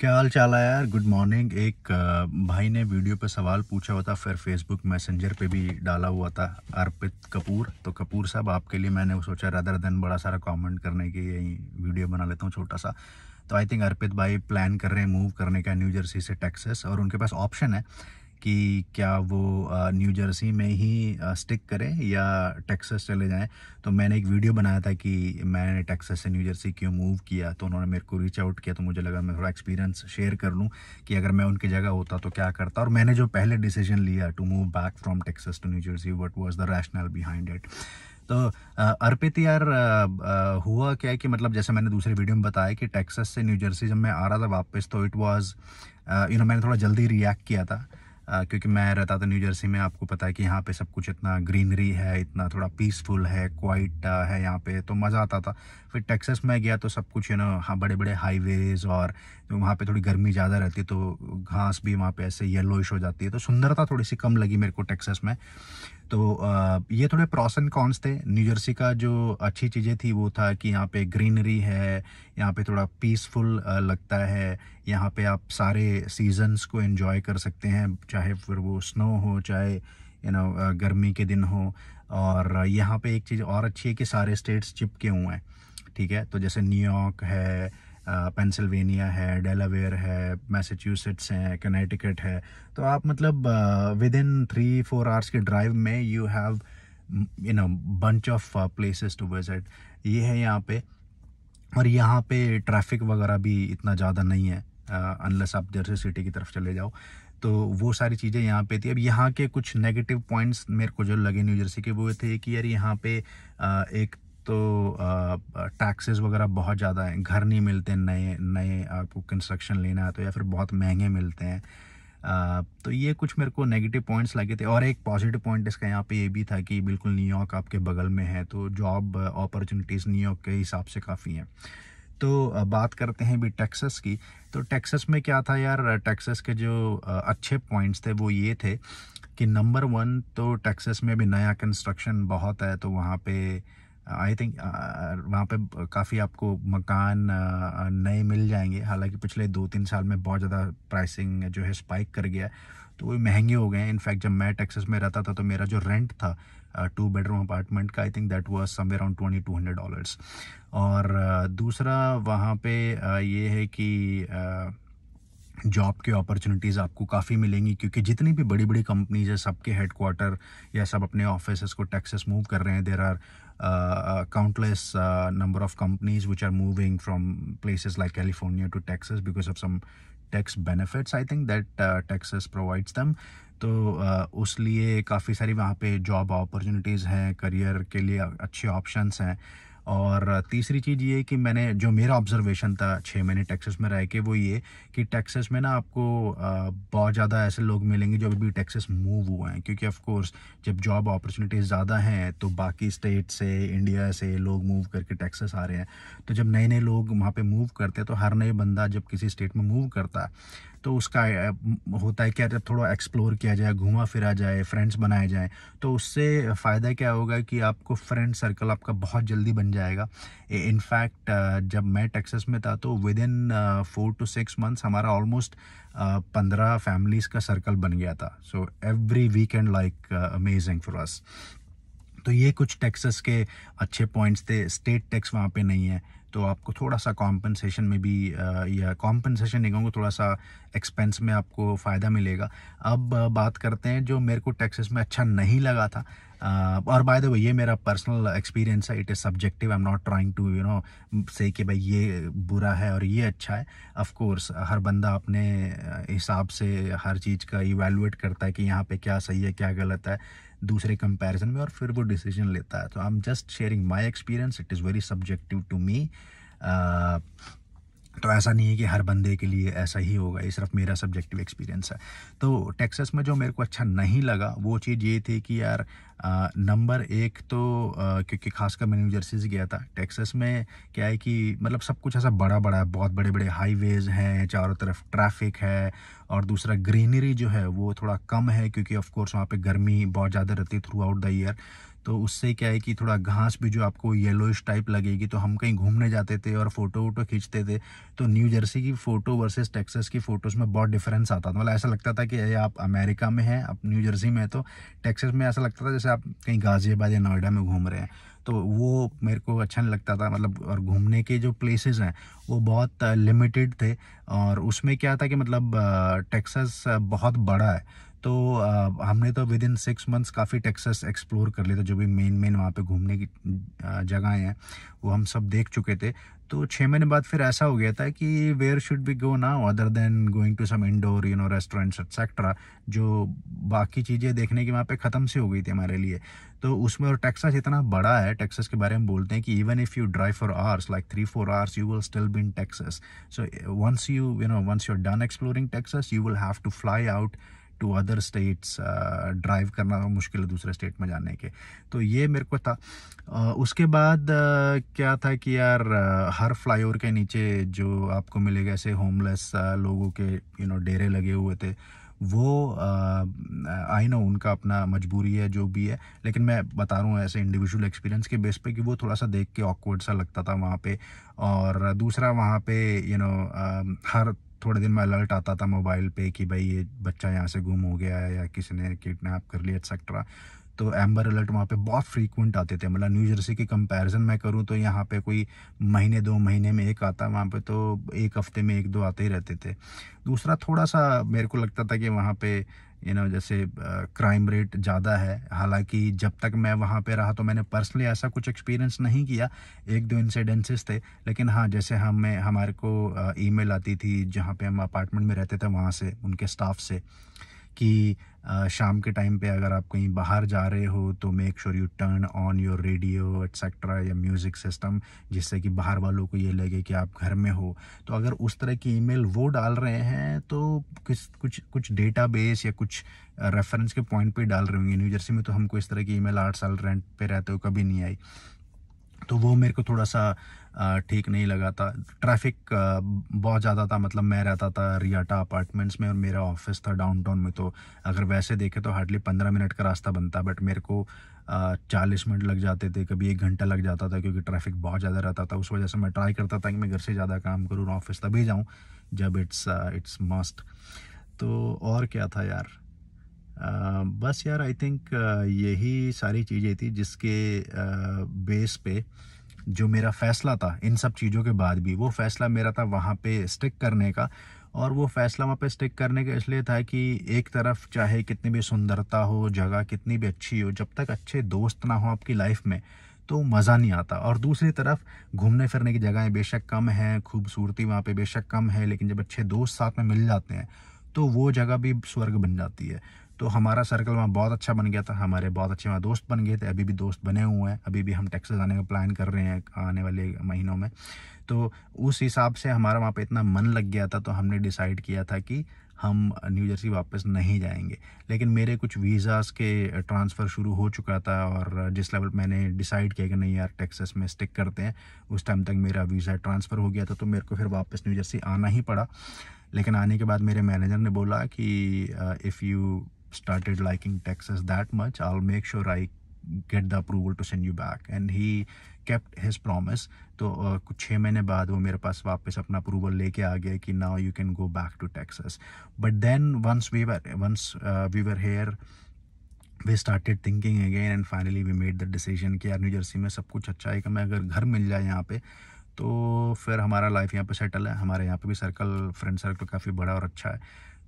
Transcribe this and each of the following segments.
क्या हाल चाल है यार गुड मॉर्निंग एक भाई ने वीडियो पे सवाल पूछा हुआ था फिर फेसबुक मैसेंजर पे भी डाला हुआ था अर्पित कपूर तो कपूर साहब आपके लिए मैंने वो सोचा रदर देन बड़ा सारा कमेंट करने की यही वीडियो बना लेता हूँ छोटा सा तो आई थिंक अर्पित भाई प्लान कर रहे हैं मूव करने का न्यू जर्सी से टेक्सस और उनके पास ऑप्शन है कि क्या वो न्यू जर्सी में ही स्टिक करें या टेक्सास चले जाएं तो मैंने एक वीडियो बनाया था कि मैंने टेक्सास से न्यू जर्सी क्यों मूव किया तो उन्होंने मेरे को रीच आउट किया तो मुझे लगा मैं थोड़ा एक्सपीरियंस शेयर कर लूँ कि अगर मैं उनकी जगह होता तो क्या करता और मैंने जो पहले डिसीजन लिया to move back from Texas to New Jersey what was the rationale behind it तो अर्पित यार हुआ क्या है कि मतलब जैसे मैंने दूसरे वीडियो में बताया कि टेक्सास से न्यू जर्सी जब मैं आ रहा था वापस तो इट वॉज़ यू नो मैंने थोड़ा जल्दी रिएक्ट किया था क्योंकि मैं रहता था न्यू जर्सी में आपको पता है कि यहाँ पे सब कुछ इतना ग्रीनरी है इतना थोड़ा पीसफुल है क्वाइट है यहाँ पे तो मज़ा आता था फिर टेक्सस में गया तो सब कुछ यू नो हाँ बड़े बड़े हाईवेज़ और तो वहाँ पे थोड़ी गर्मी ज़्यादा रहती है तो घास भी वहाँ पे ऐसे येलोइश हो जाती है तो सुंदरता थोड़ी सी कम लगी मेरे को टेक्सस में तो ये थोड़े प्रॉस एंड कॉन्स थे न्यूजर्सी का जो अच्छी चीज़ें थी वो था कि यहाँ पे ग्रीनरी है यहाँ पे थोड़ा पीसफुल लगता है यहाँ पे आप सारे सीजन्स को एंजॉय कर सकते हैं चाहे फिर वो स्नो हो चाहे यू नो गर्मी के दिन हो और यहाँ पे एक चीज़ और अच्छी है कि सारे स्टेट्स चिपके हुए हैं ठीक है तो जैसे न्यूयॉर्क है पेंसिल्वेनिया है डेलावेयर है मैसेच्यूसेट्स हैं कनेटिकट है तो आप मतलब within three four hours के ड्राइव में you have you know bunch of places to visit ये है यहाँ पे और यहाँ पे ट्रैफिक वगैरह भी इतना ज़्यादा नहीं है अनलेस आप जर्सी सिटी की तरफ चले जाओ तो वो सारी चीज़ें यहाँ पे थी अब यहाँ के कुछ नेगेटिव पॉइंट्स मेरे को जो लगे न्यू जर्सी के वो थे कि यार यहाँ पे एक तो टैक्सेस वगैरह बहुत ज़्यादा हैं घर नहीं मिलते नए नए आपको कंस्ट्रक्शन लेना है तो या फिर बहुत महंगे मिलते हैं तो ये कुछ मेरे को नेगेटिव पॉइंट्स लगे थे और एक पॉजिटिव पॉइंट इसका यहाँ पे ये भी था कि बिल्कुल न्यूयॉर्क आपके बगल में है तो जॉब अपॉर्चुनिटीज़ न्यूयॉर्क के हिसाब से काफ़ी हैं तो बात करते हैं भी टेक्सस की तो टेक्सस में क्या था यार टेक्सस के जो अच्छे पॉइंट्स थे वो ये थे कि नंबर वन तो टेक्सस में भी नया कंस्ट्रक्शन बहुत है तो वहाँ पे आई थिंक uh, वहाँ पे काफ़ी आपको मकान uh, नए मिल जाएंगे हालांकि पिछले दो तीन साल में बहुत ज़्यादा प्राइसिंग जो है स्पाइक कर गया तो वो महंगे हो गए हैं इनफैक्ट जब मैं टेक्सस में रहता था तो मेरा जो रेंट था टू बेडरूम अपार्टमेंट का I think that was somewhere around twenty two hundred dollars और uh, दूसरा वहाँ पे ये है कि uh, जॉब के अपॉर्चुनिटीज़ आपको काफ़ी मिलेंगी क्योंकि जितनी भी बड़ी बड़ी कंपनीज है सबके हेडक्वार्टर या सब अपने ऑफिस को टैक्सेस मूव कर रहे हैं there are countless number of companies which are moving from place like California to Texas because of some tax benefits I think that Texas provides them तो uh, उस लिए काफ़ी सारी वहाँ पे जॉब अपॉर्चुनिटीज़ हैं करियर के लिए अच्छे ऑप्शंस हैं और तीसरी चीज़ ये कि मैंने जो मेरा ऑब्जर्वेशन था छः महीने टैक्सेस में रह के वो ये कि टैक्सेस में ना आपको बहुत ज़्यादा ऐसे लोग मिलेंगे जो अभी टैक्सेस मूव हुए हैं क्योंकि ऑफ कोर्स जब जॉब अपॉर्चुनिटीज़ ज़्यादा हैं तो बाकी स्टेट से इंडिया से लोग मूव करके टैक्सेस आ रहे हैं तो जब नए नए लोग वहाँ पर मूव करते हैं तो हर नए बंदा जब किसी स्टेट में मूव करता है तो उसका होता है क्या जब थोड़ा एक्सप्लोर किया जाए घूमा फिरा जाए फ्रेंड्स बनाए जाए तो उससे फ़ायदा क्या होगा कि आपको फ्रेंड सर्कल आपका बहुत जल्दी बन जाए जाएगा इनफैक्ट जब मैं टेक्सस में था तो within four to six months हमारा ऑलमोस्ट पंद्रह फैमिलीज का सर्कल बन गया था so every weekend like amazing for us तो ये कुछ टैक्सेस के अच्छे पॉइंट्स थे स्टेट टैक्स वहाँ पे नहीं है तो आपको थोड़ा सा कॉम्पनसेशन में भी या कॉम्पनसेशन नहीं कहूँगा थोड़ा सा एक्सपेंस में आपको फ़ायदा मिलेगा अब बात करते हैं जो मेरे को टैक्सेस में अच्छा नहीं लगा था और बाय द वे ये मेरा पर्सनल एक्सपीरियंस है it is subjective I am not trying to you know say कि भाई ये बुरा है और ये अच्छा है ऑफ कोर्स हर बंदा अपने हिसाब से हर चीज़ का इवेलुएट करता है कि यहाँ पे क्या सही है क्या गलत है दूसरे कंपैरिजन में और फिर वो डिसीजन लेता है तो I am just sharing my experience it is very subjective to me तो ऐसा नहीं है कि हर बंदे के लिए ऐसा ही होगा ये सिर्फ मेरा सब्जेक्टिव एक्सपीरियंस है तो टेक्सास में जो मेरे को अच्छा नहीं लगा वो चीज़ ये थी कि यार नंबर एक तो आ, क्योंकि खासकर मैं न्यूजर्सी से गया था टेक्सास में क्या है कि मतलब सब कुछ ऐसा बड़ा बड़ा है बहुत बड़े बड़े हाईवेज़ हैं चारों तरफ ट्रैफिक है और दूसरा ग्रीनरी जो है वो थोड़ा कम है क्योंकि ऑफकोर्स वहाँ पर गर्मी बहुत ज़्यादा रहती है थ्रू आउट द ईयर तो उससे क्या है कि थोड़ा घास भी जो आपको येलोइश टाइप लगेगी तो हम कहीं घूमने जाते थे और फोटो वोटो खींचते थे तो न्यू जर्सी की फ़ोटो वर्सेस टेक्सास की फ़ोटोज़ में बहुत डिफरेंस आता था मतलब ऐसा लगता था कि आप अमेरिका में हैं आप न्यू जर्सी में है तो टेक्सास में ऐसा लगता था जैसे आप कहीं गाज़ियाबाद या नोएडा में घूम रहे हैं तो वो मेरे को अच्छा नहीं लगता था मतलब और घूमने के जो प्लेसेस हैं वो बहुत लिमिटेड थे और उसमें क्या था कि मतलब टेक्सास बहुत बड़ा है तो आ, हमने तो विद इन सिक्स मंथ्स काफ़ी टेक्सस एक्सप्लोर कर लिया था जो भी मेन मेन वहाँ पे घूमने की जगहें हैं वो हम सब देख चुके थे तो छः महीने बाद फिर ऐसा हो गया था कि where should be go now other than going to some indoor you know restaurants etcetera जो बाकी चीज़ें देखने की वहाँ पे ख़त्म सी हो गई थी हमारे लिए तो उसमें और टेक्सास इतना बड़ा है टेक्सास के बारे में बोलते हैं कि even if you drive for hours like three four hours you will still be in Texas so once you you know once you are done exploring Texas you will have to fly out to other states drive करना मुश्किल है दूसरे state में जाने के तो ये मेरे को था uh, उसके बाद uh, क्या था कि यार uh, हर फ्लाईओवर के नीचे जो आपको मिलेगा ऐसे होमलेस uh, लोगों के यू नो डेरे लगे हुए थे वो आई uh, नो उनका अपना मजबूरी है जो भी है लेकिन मैं बता रहा हूँ ऐसे इंडिविजुअल एक्सपीरियंस के बेस पे कि वो थोड़ा सा देख के ऑकवर्ड सा लगता था वहाँ पे और दूसरा वहाँ पे you you know know, um, हर थोड़े दिन में अलर्ट आता था मोबाइल पे कि भाई ये बच्चा यहाँ से गुम हो गया है या किसी ने किडनैप कर लिया एक्सेट्रा तो एम्बर अलर्ट वहाँ पे बहुत फ्रीक्वेंट आते थे मतलब न्यू जर्सी के कंपैरिजन मैं करूँ तो यहाँ पे कोई महीने दो महीने में एक आता वहाँ पे तो एक हफ्ते में एक दो आते ही रहते थे दूसरा थोड़ा सा मेरे को लगता था कि वहाँ पे यू नो जैसे क्राइम रेट ज़्यादा है हालांकि जब तक मैं वहाँ पे रहा तो मैंने पर्सनली ऐसा कुछ एक्सपीरियंस नहीं किया एक दो इंसिडेंसेस थे लेकिन हाँ जैसे हमें हमारे को ईमेल आती थी जहाँ पे हम अपार्टमेंट में रहते थे वहाँ से उनके स्टाफ से कि शाम के टाइम पे अगर आप कहीं बाहर जा रहे हो तो make sure you turn on your radio etcetera या म्यूज़िक सिस्टम जिससे कि बाहर वालों को ये लगे कि आप घर में हो तो अगर उस तरह की ईमेल वो डाल रहे हैं तो किस कुछ कुछ डेटा बेस या कुछ रेफरेंस के पॉइंट पे डाल रहे होंगे न्यू जर्सी में तो हमको इस तरह की ईमेल आठ साल रेंट पे रहते हो कभी नहीं आई तो वो मेरे को थोड़ा सा ठीक नहीं लगा था ट्रैफिक बहुत ज़्यादा था मतलब मैं रहता था रियाटा अपार्टमेंट्स में और मेरा ऑफिस था डाउनटाउन में तो अगर वैसे देखें तो हार्डली पंद्रह मिनट का रास्ता बनता बट मेरे को चालीस मिनट लग जाते थे कभी एक घंटा लग जाता था क्योंकि ट्रैफिक बहुत ज़्यादा रहता था उस वजह से मैं ट्राई करता था कि मैं घर से ज़्यादा काम करूँ ऑफिस तभी जाऊँ जब इट्स इट्स मस्ट तो और क्या था यार बस यार आई थिंक यही सारी चीज़ें थी जिसके बेस पे जो मेरा फ़ैसला था इन सब चीज़ों के बाद भी वो फ़ैसला मेरा था वहाँ पे स्टिक करने का और वो फ़ैसला वहाँ पे स्टिक करने का इसलिए था कि एक तरफ चाहे कितनी भी सुंदरता हो जगह कितनी भी अच्छी हो जब तक अच्छे दोस्त ना हो आपकी लाइफ में तो मज़ा नहीं आता और दूसरी तरफ घूमने फिरने की जगहें बेशक कम हैं खूबसूरती वहाँ पे बेशक कम है लेकिन जब अच्छे दोस्त साथ में मिल जाते हैं तो वो जगह भी स्वर्ग बन जाती है तो हमारा सर्कल वहाँ बहुत अच्छा बन गया था हमारे बहुत अच्छे वहाँ दोस्त बन गए थे अभी भी दोस्त बने हुए हैं अभी भी हम टैक्स आने का प्लान कर रहे हैं आने वाले महीनों में तो उस हिसाब से हमारा वहाँ पर इतना मन लग गया था तो हमने डिसाइड किया था कि हम न्यू जर्सी वापस नहीं जाएंगे लेकिन मेरे कुछ वीज़ाज़ के ट्रांसफ़र शुरू हो चुका था और जिस लेवल मैंने डिसाइड किया कि नहीं यार टेक्सास में स्टिक करते हैं उस टाइम तक मेरा वीज़ा ट्रांसफ़र हो गया था तो मेरे को फिर वापस न्यू जर्सी आना ही पड़ा लेकिन आने के बाद मेरे मैनेजर ने बोला कि if you started liking Texas that much. I'll make sure I get the approval to send you back. And he kept his promise. तो कुछ छः महीने बाद वो मेरे पास वापस अपना अप्रूवल लेके आ गया कि you you can go back to But but once once we were once we were here we started thinking again and finally we made the decision कि यार न्यू जर्सी में सब कुछ अच्छा है कि मैं अगर घर मिल जाए यहाँ पे तो फिर हमारा लाइफ यहाँ पे सेटल है हमारे यहाँ पे भी सर्कल फ्रेंड सर्कल काफ़ी बड़ा और अच्छा है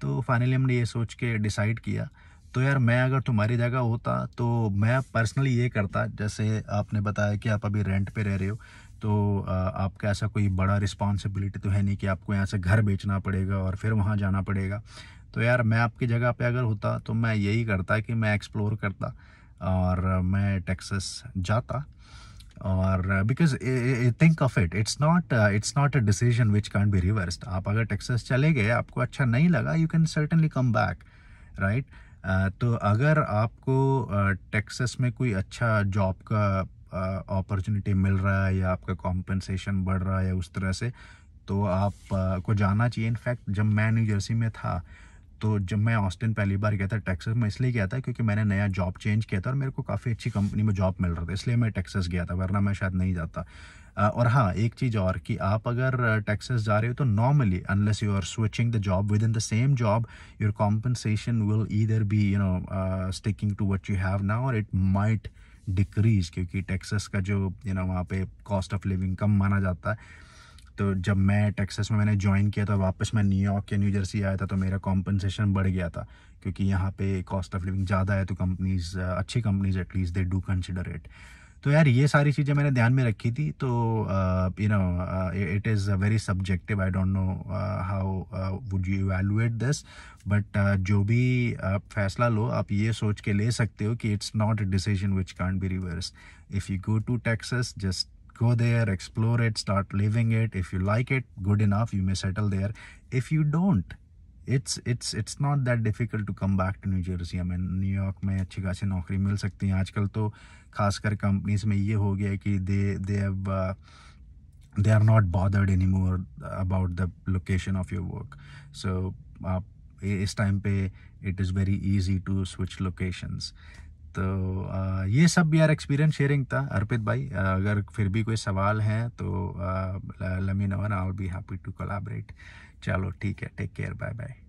तो फाइनली हमने ये सोच के डिसाइड किया तो यार मैं अगर तुम्हारी जगह होता तो मैं पर्सनली ये करता जैसे आपने बताया कि आप अभी रेंट पे रह रहे हो तो आपका ऐसा कोई बड़ा रिस्पॉन्सिबिलिटी तो है नहीं कि आपको यहाँ से घर बेचना पड़ेगा और फिर वहाँ जाना पड़ेगा तो यार मैं आपकी जगह पे अगर होता तो मैं यही करता कि मैं एक्सप्लोर करता और मैं टेक्सस जाता और because think of it it's not it's not a decision which can be reversed आप अगर टेक्सास चले गए आपको अच्छा नहीं लगा you can certainly come back right तो अगर आपको टेक्सास uh, में कोई अच्छा जॉब का अपॉर्चुनिटी uh, मिल रहा है या आपका कॉम्पनसेशन बढ़ रहा है उस तरह से तो आप uh, को जाना चाहिए इनफैक्ट जब मैं न्यू जर्सी में था तो जब मैं ऑस्टिन पहली बार गया था टेक्सस मैं इसलिए गया था क्योंकि मैंने नया जॉब चेंज किया था और मेरे को काफ़ी अच्छी कंपनी में जॉब मिल रहा था इसलिए मैं टेक्सस गया था वरना मैं शायद नहीं जाता और हाँ एक चीज़ और कि आप अगर टेक्सस जा रहे हो तो normally unless you are switching the job within the same job your compensation will either be you know sticking to what you have ना और इट माइट डिक्रीज क्योंकि टेक्सस का जो यू नो वहाँ पे कॉस्ट ऑफ लिविंग कम माना जाता है तो जब मैं टेक्सास में मैंने ज्वाइन किया था वापस मैं न्यूयॉर्क या न्यू जर्सी आया था तो मेरा कॉम्पनसेशन बढ़ गया था क्योंकि यहाँ पे कॉस्ट ऑफ लिविंग ज़्यादा है तो कंपनीज अच्छी companies at least they do consider it तो यार ये सारी चीज़ें मैंने ध्यान में रखी थी तो you know it is very subjective I don't know how would you evaluate this but जो भी आप uh, फैसला लो आप ये सोच के ले सकते हो कि it's not a decision which can't be reverse if you go to Texas just go there explore it start living it if you like it good enough you may settle there if you don't it's it's it's not that difficult to come back to New Jersey हमें New York में अच्छी खासी नौकरी मिल सकती हैं आजकल तो खासकर कंपनीज में ये हो गया है कि they they have they are not bothered any more about the location of your work so आप इस टाइम पे it is very easy to switch locations तो आ, ये सब यार एक्सपीरियंस शेयरिंग था अर्पित भाई आ, अगर फिर भी कोई सवाल है तो let me know and I be happy to collaborate चलो ठीक है टेक केयर बाय बाय